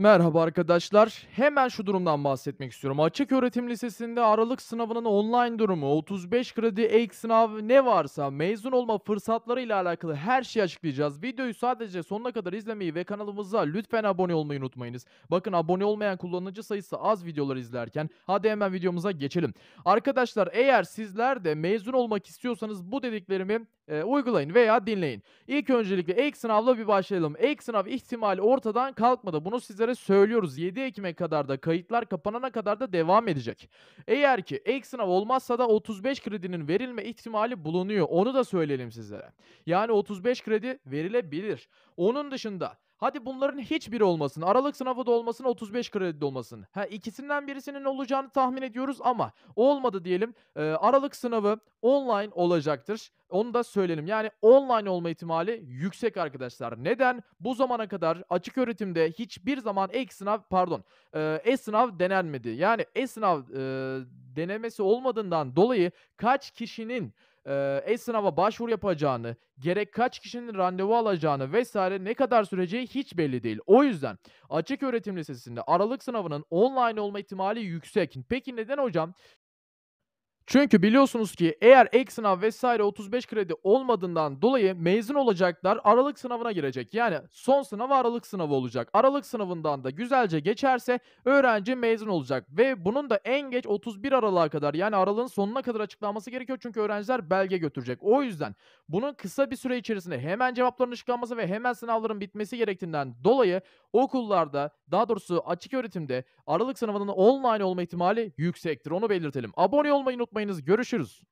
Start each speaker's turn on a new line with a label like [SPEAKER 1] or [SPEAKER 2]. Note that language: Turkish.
[SPEAKER 1] Merhaba arkadaşlar. Hemen şu durumdan bahsetmek istiyorum. Açık öğretim lisesinde aralık sınavının online durumu, 35 kredi ek sınav ne varsa mezun olma fırsatları ile alakalı her şeyi açıklayacağız. Videoyu sadece sonuna kadar izlemeyi ve kanalımıza lütfen abone olmayı unutmayınız. Bakın abone olmayan kullanıcı sayısı az videolar izlerken hadi hemen videomuza geçelim. Arkadaşlar eğer sizler de mezun olmak istiyorsanız bu dediklerimi e, uygulayın veya dinleyin. İlk öncelikle ek sınavla bir başlayalım. Ek sınav ihtimali ortadan kalkmadı. Bunu sizlere sizlere söylüyoruz. 7 Ekim'e kadar da kayıtlar kapanana kadar da devam edecek. Eğer ki ek sınav olmazsa da 35 kredinin verilme ihtimali bulunuyor. Onu da söyleyelim sizlere. Yani 35 kredi verilebilir. Onun dışında Hadi bunların hiçbiri olmasın. Aralık sınavı da olmasın, 35 kredi de olmasın. Ha ikisinden birisinin olacağını tahmin ediyoruz ama olmadı diyelim. E, aralık sınavı online olacaktır. Onu da söyleyelim. Yani online olma ihtimali yüksek arkadaşlar. Neden? Bu zamana kadar açık öğretimde hiçbir zaman ek sınav pardon e, e-sınav denenmedi. Yani e-sınav e, denemesi olmadığından dolayı kaç kişinin e, e-sınava başvuru yapacağını, gerek kaç kişinin randevu alacağını vesaire ne kadar süreceği hiç belli değil. O yüzden açık öğretim lisesinde aralık sınavının online olma ihtimali yüksek. Peki neden hocam? Çünkü biliyorsunuz ki eğer ek sınav vesaire 35 kredi olmadığından dolayı mezun olacaklar aralık sınavına girecek. Yani son sınav aralık sınavı olacak. Aralık sınavından da güzelce geçerse öğrenci mezun olacak. Ve bunun da en geç 31 Aralık'a kadar yani aralığın sonuna kadar açıklanması gerekiyor. Çünkü öğrenciler belge götürecek. O yüzden bunun kısa bir süre içerisinde hemen cevapların açıklanması ve hemen sınavların bitmesi gerektiğinden dolayı okullarda daha doğrusu açık öğretimde Aralık sınavının online olma ihtimali yüksektir. Onu belirtelim. Abone olmayı unutmayınız. Görüşürüz.